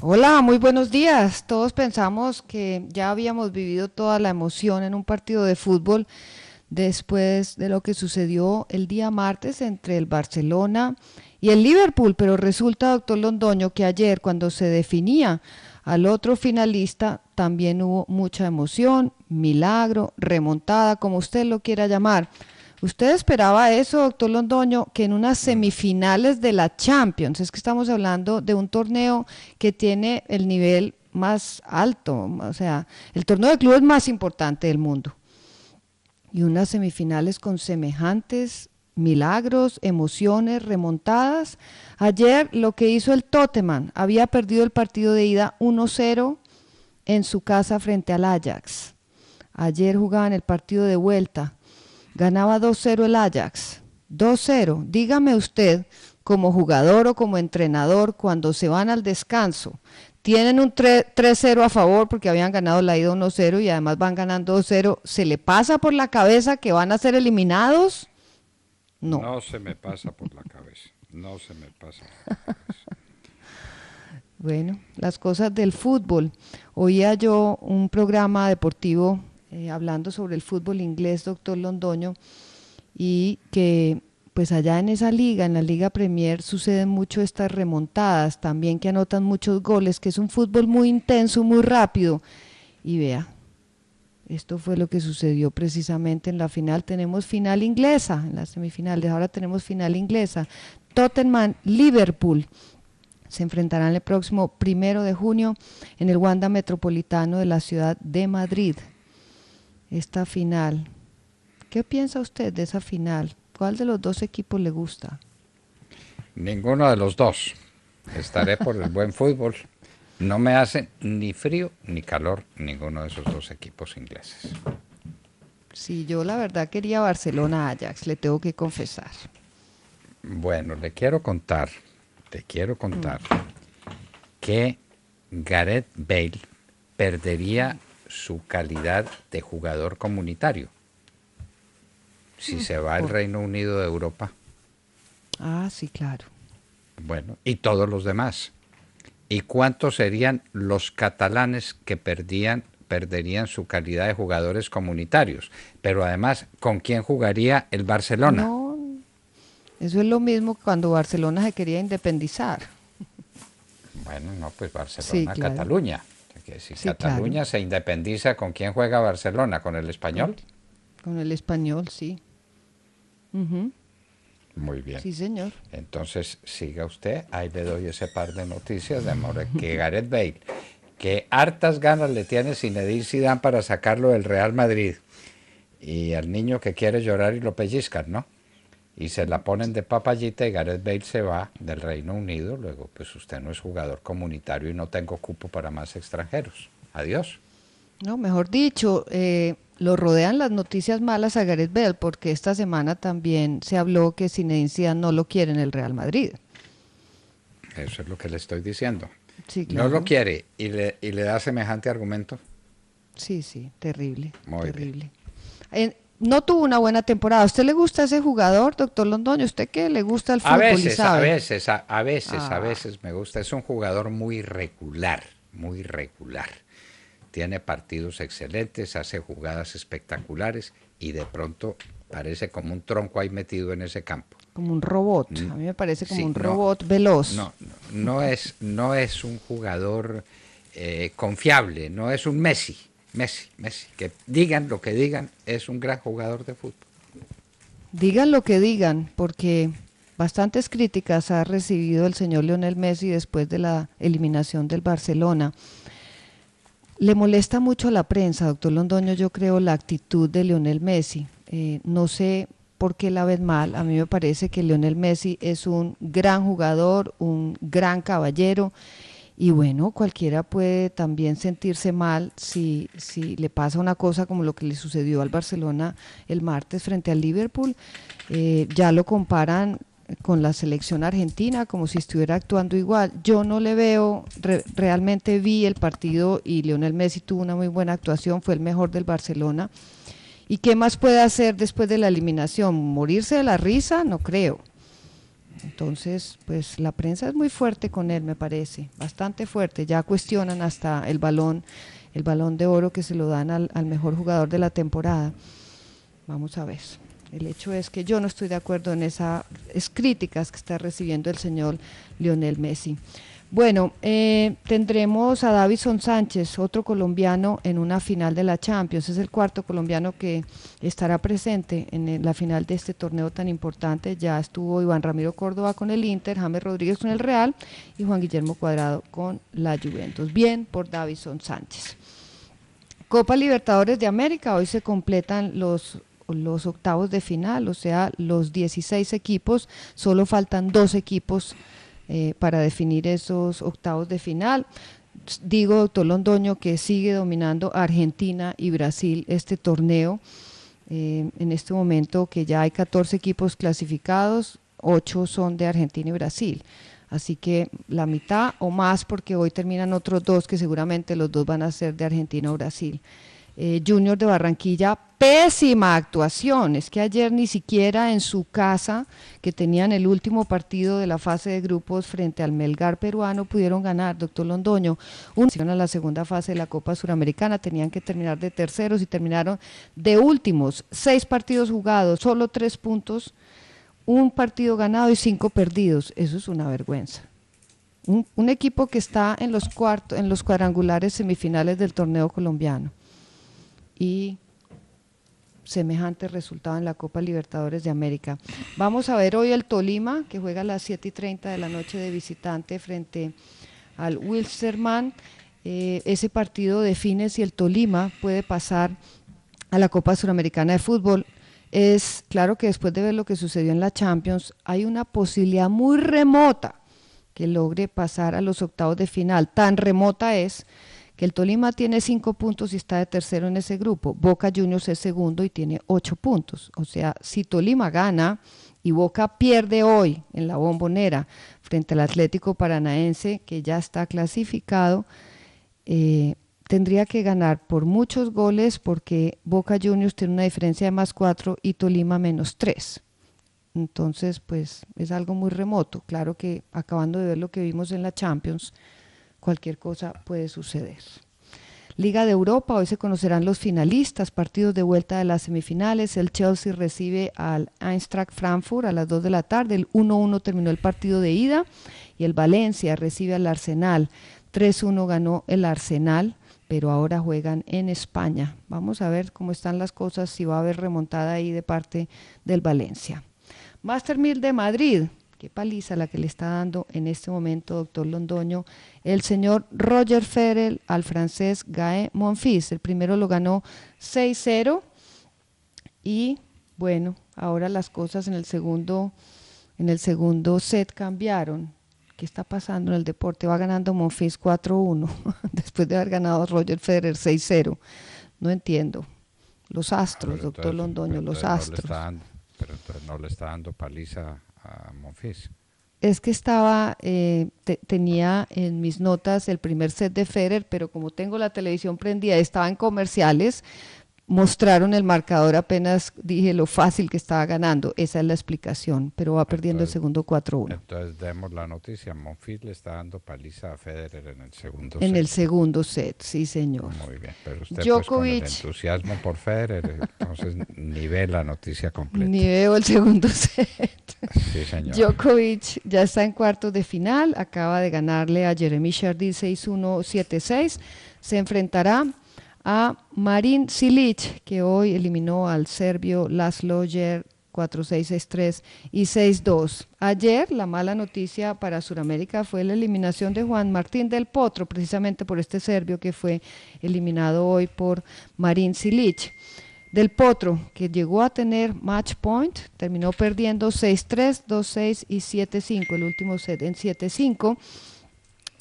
Hola, muy buenos días. Todos pensamos que ya habíamos vivido toda la emoción en un partido de fútbol después de lo que sucedió el día martes entre el Barcelona y el Liverpool, pero resulta, doctor Londoño, que ayer cuando se definía al otro finalista también hubo mucha emoción, milagro, remontada, como usted lo quiera llamar. ¿Usted esperaba eso, doctor Londoño, que en unas semifinales de la Champions, es que estamos hablando de un torneo que tiene el nivel más alto, o sea, el torneo de clubes más importante del mundo, y unas semifinales con semejantes milagros, emociones, remontadas? Ayer lo que hizo el Toteman, había perdido el partido de ida 1-0 en su casa frente al Ajax. Ayer jugaban el partido de vuelta Ganaba 2-0 el Ajax. 2-0. Dígame usted, como jugador o como entrenador, cuando se van al descanso, tienen un 3-0 a favor porque habían ganado la ida 1-0 y además van ganando 2-0, ¿se le pasa por la cabeza que van a ser eliminados? No. No se me pasa por la cabeza. No se me pasa por la cabeza. Bueno, las cosas del fútbol. Oía yo un programa deportivo eh, hablando sobre el fútbol inglés, doctor Londoño, y que pues allá en esa liga, en la Liga Premier, suceden mucho estas remontadas, también que anotan muchos goles, que es un fútbol muy intenso, muy rápido. Y vea, esto fue lo que sucedió precisamente en la final. Tenemos final inglesa, en las semifinales, ahora tenemos final inglesa. Tottenham, Liverpool. Se enfrentarán el próximo primero de junio en el Wanda Metropolitano de la ciudad de Madrid esta final. ¿Qué piensa usted de esa final? ¿Cuál de los dos equipos le gusta? Ninguno de los dos. Estaré por el buen fútbol. No me hace ni frío ni calor ninguno de esos dos equipos ingleses. Sí, yo la verdad quería Barcelona-Ajax, le tengo que confesar. Bueno, le quiero contar, te quiero contar mm. que Gareth Bale perdería su calidad de jugador comunitario. Si mm, se va al Reino Unido de Europa. Ah, sí, claro. Bueno, y todos los demás. ¿Y cuántos serían los catalanes que perdían, perderían su calidad de jugadores comunitarios? Pero además, ¿con quién jugaría el Barcelona? No, eso es lo mismo que cuando Barcelona se quería independizar. Bueno, no, pues Barcelona, Cataluña que si Cataluña se independiza, ¿con quién juega Barcelona? ¿Con el español? Con el español, sí. Muy bien. Sí, señor. Entonces, siga usted, ahí le doy ese par de noticias de amor. que Gareth Bale, que hartas ganas le tiene Zinedine Zidane para sacarlo del Real Madrid. Y al niño que quiere llorar y lo pellizcan, ¿no? y se la ponen de papayita y Gareth Bale se va del Reino Unido, luego pues usted no es jugador comunitario y no tengo cupo para más extranjeros. Adiós. No, mejor dicho, eh, lo rodean las noticias malas a Gareth Bale porque esta semana también se habló que Sinencia no lo quiere en el Real Madrid. Eso es lo que le estoy diciendo. No lo quiere y le, y le da semejante argumento. Sí, sí, terrible, Muy terrible. Bien no tuvo una buena temporada. usted le gusta ese jugador, doctor Londoño? ¿Usted qué le gusta el fútbol? A veces, a veces, a, veces, a ah. veces me gusta. Es un jugador muy regular, muy regular. Tiene partidos excelentes, hace jugadas espectaculares y de pronto parece como un tronco ahí metido en ese campo. Como un robot, mm. a mí me parece como un robot veloz. No, no, es, no es un jugador eh, confiable, no es un Messi. Messi, Messi, que digan lo que digan, es un gran jugador de fútbol. Digan lo que digan, porque bastantes críticas ha recibido el señor Lionel Messi después de la eliminación del Barcelona. Le molesta mucho a la prensa, doctor Londoño, yo creo, la actitud de Lionel Messi. Eh, no sé por qué la ven mal. A mí me parece que Lionel Messi es un gran jugador, un gran caballero y bueno, cualquiera puede también sentirse mal si, si le pasa una cosa como lo que le sucedió al Barcelona el martes frente al Liverpool. Eh, ya lo comparan con la selección argentina como si estuviera actuando igual. Yo no le veo, realmente vi el partido y Lionel Messi tuvo una muy buena actuación, fue el mejor del Barcelona. ¿Y qué más puede hacer después de la eliminación? ¿Morirse de la risa? No creo. Entonces, pues la prensa es muy fuerte con él, me parece, bastante fuerte. Ya cuestionan hasta el balón, el balón de oro que se lo dan al, al mejor jugador de la temporada. Vamos a ver. El hecho es que yo no estoy de acuerdo en esas críticas que está recibiendo el señor Lionel Messi. Bueno, eh, tendremos a Davison Sánchez, otro colombiano, en una final de la Champions. Es el cuarto colombiano que estará presente en eh, la final de este torneo tan importante. Ya estuvo Iván Ramiro Córdoba con el Inter, James Rodríguez con el Real y Juan Guillermo Cuadrado con la Juventus. Bien por Davison Sánchez. Copa Libertadores de América. Hoy se completan los los octavos de final, o sea, los 16 equipos, solo faltan dos equipos eh, para definir esos octavos de final. Digo, doctor Londoño, que sigue dominando Argentina y Brasil este torneo. Eh, en este momento que ya hay 14 equipos clasificados, 8 son de Argentina y Brasil. Así que la mitad o más, porque hoy terminan otros dos que seguramente los dos van a ser de Argentina o Brasil. Eh, Junior de Barranquilla, pésima actuación. Es que ayer ni siquiera en su casa, que tenían el último partido de la fase de grupos frente al Melgar peruano, pudieron ganar, doctor Londoño. Una a la segunda fase de la Copa Suramericana, tenían que terminar de terceros y terminaron de últimos. Seis partidos jugados, solo tres puntos, un partido ganado y cinco perdidos. Eso es una vergüenza. Un, un equipo que está en los, cuartos, en los cuadrangulares semifinales del torneo colombiano y semejante resultado en la Copa Libertadores de América. Vamos a ver hoy el Tolima, que juega a las 7 y 30 de la noche de visitante frente al Wilstermann. Eh, ese partido define si el Tolima puede pasar a la Copa Suramericana de Fútbol. Es claro que después de ver lo que sucedió en la Champions, hay una posibilidad muy remota que logre pasar a los octavos de final. Tan remota es que el Tolima tiene cinco puntos y está de tercero en ese grupo. Boca Juniors es segundo y tiene ocho puntos. O sea, si Tolima gana y Boca pierde hoy en la bombonera frente al Atlético Paranaense, que ya está clasificado, eh, tendría que ganar por muchos goles porque Boca Juniors tiene una diferencia de más cuatro y Tolima menos tres, Entonces, pues es algo muy remoto. Claro que acabando de ver lo que vimos en la Champions, cualquier cosa puede suceder. Liga de Europa, hoy se conocerán los finalistas, partidos de vuelta de las semifinales. El Chelsea recibe al Eintracht Frankfurt a las 2 de la tarde. El 1-1 terminó el partido de ida y el Valencia recibe al Arsenal. 3-1 ganó el Arsenal, pero ahora juegan en España. Vamos a ver cómo están las cosas, si va a haber remontada ahí de parte del Valencia. Master de Madrid, qué paliza la que le está dando en este momento, doctor Londoño, el señor Roger Federer al francés Gae Monfils. El primero lo ganó 6-0 y bueno, ahora las cosas en el segundo en el segundo set cambiaron. ¿Qué está pasando en el deporte? Va ganando Monfils 4-1 después de haber ganado Roger Federer 6-0. No entiendo. Los astros, doctor Londoño, los astros. pero entonces no le está dando paliza es que estaba, eh, tenía en mis notas el primer set de Federer, pero como tengo la televisión prendida, estaba en comerciales, mostraron el marcador apenas dije lo fácil que estaba ganando. Esa es la explicación, pero va perdiendo el segundo 4-1. Entonces demos la noticia, Monfils le está dando paliza a Federer en el segundo set. En el segundo set, sí señor. Muy bien, pero usted pues, Djokovic, con entusiasmo por Federer, entonces ni ve la noticia completa. Ni veo el segundo set. Sí señor. Djokovic ya está en cuartos de final, acaba de ganarle a Jeremy Chardy 6-1, 7-6. Se enfrentará a Marin Silich, que hoy eliminó al serbio Laszlo Jer 4-6-6-3 y 6-2. Ayer la mala noticia para Sudamérica fue la eliminación de Juan Martín del Potro, precisamente por este serbio que fue eliminado hoy por Marin Silich. Del Potro, que llegó a tener match point, terminó perdiendo 6-3, 2-6 y 7-5, el último set en 7-5.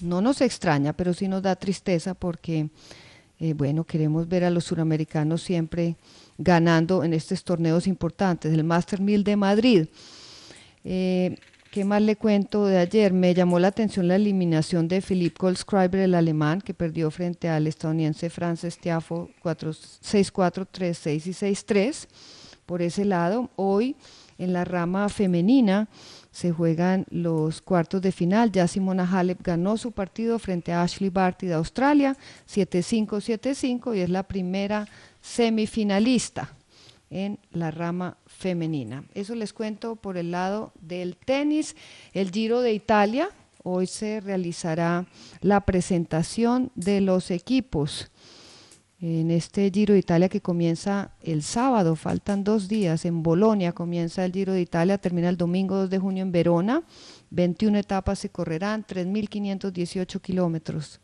No nos extraña, pero sí nos da tristeza porque eh, bueno, queremos ver a los suramericanos siempre ganando en estos torneos importantes, el Master 1000 de Madrid. Eh, ¿Qué más le cuento de ayer? Me llamó la atención la eliminación de Philippe Goldschreiber, el alemán, que perdió frente al estadounidense Francis Tiafo 6-4, 3-6 y 6-3. Por ese lado, hoy en la rama femenina, se juegan los cuartos de final. Ya Simona Halep ganó su partido frente a Ashley Barty de Australia, 7-5-7-5, y es la primera semifinalista en la rama femenina. Eso les cuento por el lado del tenis, el Giro de Italia. Hoy se realizará la presentación de los equipos en este Giro de Italia que comienza el sábado, faltan dos días, en Bolonia comienza el Giro de Italia, termina el domingo 2 de junio en Verona, 21 etapas se correrán, 3.518 kilómetros.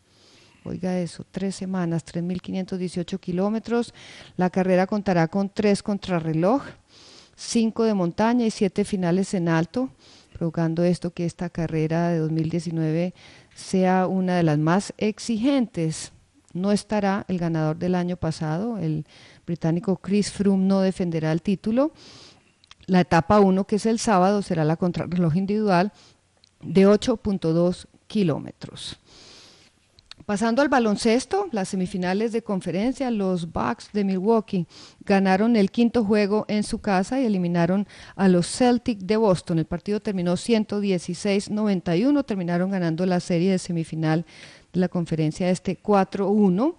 Oiga eso, tres semanas, 3.518 kilómetros. La carrera contará con tres contrarreloj, cinco de montaña y siete finales en alto, provocando esto que esta carrera de 2019 sea una de las más exigentes no estará el ganador del año pasado, el británico Chris Froome no defenderá el título. La etapa 1, que es el sábado, será la contrarreloj individual de 8.2 kilómetros. Pasando al baloncesto, las semifinales de conferencia, los Bucks de Milwaukee ganaron el quinto juego en su casa y eliminaron a los Celtics de Boston. El partido terminó 116-91, terminaron ganando la serie de semifinal la conferencia este 4-1.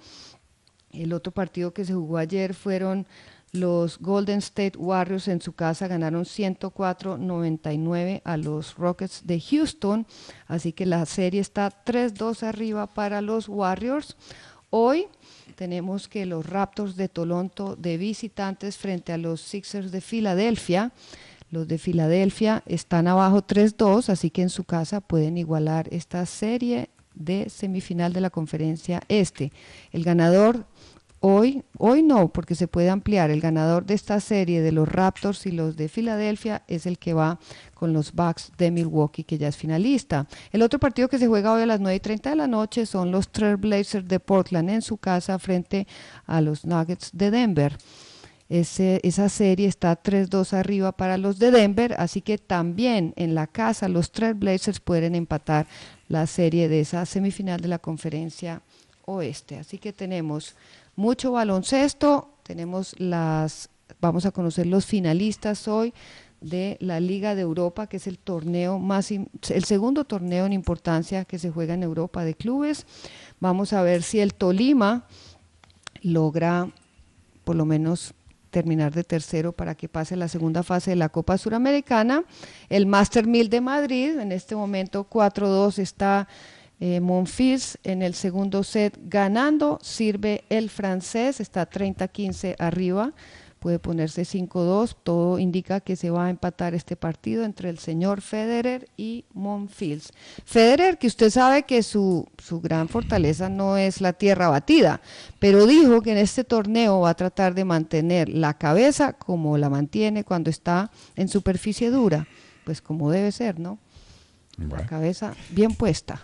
El otro partido que se jugó ayer fueron los Golden State Warriors en su casa ganaron 104-99 a los Rockets de Houston, así que la serie está 3-2 arriba para los Warriors. Hoy tenemos que los Raptors de Toronto de visitantes frente a los Sixers de Filadelfia. Los de Filadelfia están abajo 3-2, así que en su casa pueden igualar esta serie de semifinal de la conferencia este. El ganador hoy, hoy no, porque se puede ampliar, el ganador de esta serie de los Raptors y los de Filadelfia es el que va con los Bucks de Milwaukee, que ya es finalista. El otro partido que se juega hoy a las 9.30 y de la noche son los Trailblazers de Portland en su casa frente a los Nuggets de Denver esa serie está 3-2 arriba para los de Denver, así que también en la casa los Blazers pueden empatar la serie de esa semifinal de la conferencia oeste. Así que tenemos mucho baloncesto, tenemos las, vamos a conocer los finalistas hoy de la Liga de Europa, que es el torneo más, el segundo torneo en importancia que se juega en Europa de clubes. Vamos a ver si el Tolima logra por lo menos terminar de tercero para que pase la segunda fase de la Copa Suramericana. El Master 1000 de Madrid, en este momento 4-2 está eh, Monfils en el segundo set ganando, sirve el francés, está 30-15 arriba puede ponerse 5-2. Todo indica que se va a empatar este partido entre el señor Federer y Monfils. Federer, que usted sabe que su, gran fortaleza no es la tierra batida, pero dijo que en este torneo va a tratar de mantener la cabeza como la mantiene cuando está en superficie dura, pues como debe ser, ¿no? La cabeza bien puesta.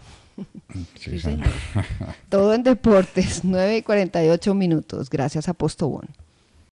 Todo en deportes, 9 y 48 minutos. Gracias a Postobón.